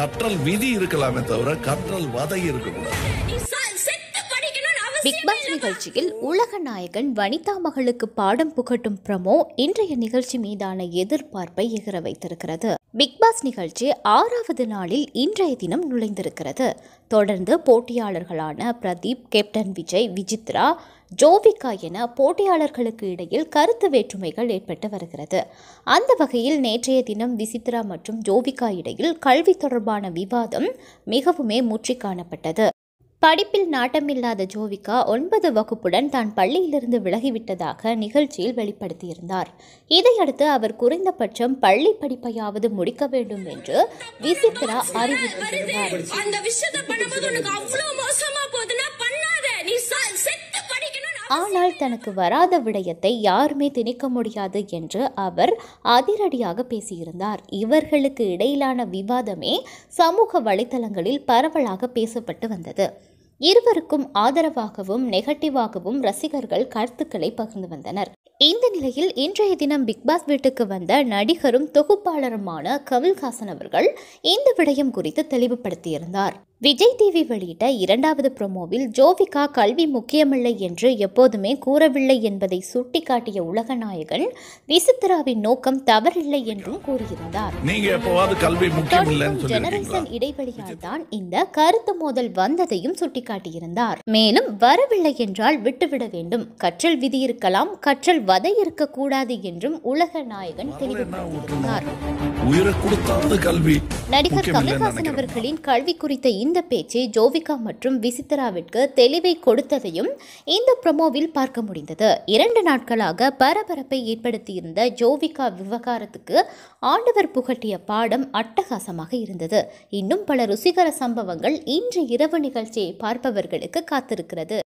கற்றல் விதி இருக்கலாமே தவிர கற்றல் வதை இருக்கக்கூடாது பிக் பாஸ் நிகழ்ச்சியில் உலக நாயகன் வனிதா மகளுக்கு பாடம் புகட்டும் பிரமோ இன்றைய நிகழ்ச்சி மீதான எதிர்பார்ப்பை எகிற வைத்திருக்கிறது பிக்பாஸ் நிகழ்ச்சி ஆறாவது நாளில் இன்றைய தினம் நுழைந்திருக்கிறது தொடர்ந்து போட்டியாளர்களான பிரதீப் கேப்டன் விஜய் விஜித்ரா ஜோவிகா என போட்டியாளர்களுக்கு இடையில் கருத்து வேற்றுமைகள் ஏற்பட்டு வருகிறது அந்த வகையில் நேற்றைய தினம் விசித்ரா மற்றும் ஜோவிகா இடையில் கல்வி தொடர்பான விவாதம் மிகவுமே முற்றி காணப்பட்டது படிப்பில் நாட்டமில்லாத ஜோவிகா ஒன்பது வகுப்புடன் தான் பள்ளியிலிருந்து விலகிவிட்டதாக நிகழ்ச்சியில் வெளிப்படுத்தியிருந்தார் இதையடுத்து அவர் குறைந்தபட்சம் பள்ளி படிப்பையாவது முடிக்க வேண்டும் என்று விசித்ரா அறிவித்திருந்தார் ஆனால் தனக்கு வராத விடயத்தை யாருமே திணிக்க முடியாது என்று அவர் அதிரடியாக பேசியிருந்தார் இவர்களுக்கு இடையிலான விவாதமே சமூக வலைத்தளங்களில் பரவலாக பேசப்பட்டு வந்தது இருவருக்கும் ஆதரவாகவும் நெகட்டிவாகவும் ரசிகர்கள் கருத்துக்களை பகிர்ந்து வந்தனர் இந்த நிலையில் இன்றைய தினம் பிக்பாஸ் வீட்டுக்கு வந்த நடிகரும் தொகுப்பாளருமான கமல்ஹாசன் அவர்கள் இந்த விடயம் குறித்து தெளிவுபடுத்தியிருந்தார் விஜய் டிவி வெளியிட்ட இரண்டாவது ப்ரோமோவில் ஜோவிகா கல்வி முக்கியமில்லை என்று எப்போதுமே கூறவில்லை என்பதை சுட்டிக்காட்டிய உலக நாயகன் விசித்ராவின் நோக்கம் தவறில்லை என்றும் கூறியிருந்தார் இடைவெளியால் தான் இந்த கருத்து மோதல் வந்ததையும் சுட்டிக்காட்டியிருந்தார் மேலும் வரவில்லை என்றால் விட்டுவிட வேண்டும் கற்றல் விதி இருக்கலாம் கற்றல் வதை இருக்கக்கூடாது என்றும் உலக நாயகன் தெளிவுபடுத்தியிருந்தார் நடிகர் கமல்ஹாசன் அவர்களின் கல்வி குறித்த இந்த பேச்சு ஜோவிகா மற்றும் விசித்தராவிற்கு தெளிவை கொடுத்ததையும் இந்த ப்ரமோவில் பார்க்க முடிந்தது இரண்டு நாட்களாக பரபரப்பை ஏற்படுத்தியிருந்த ஜோவிகா விவகாரத்துக்கு ஆண்டவர் புகட்டிய பாடம் அட்டகாசமாக இருந்தது இன்னும் பல ருசிகர சம்பவங்கள் இன்று இரவு நிகழ்ச்சியை பார்ப்பவர்களுக்கு காத்திருக்கிறது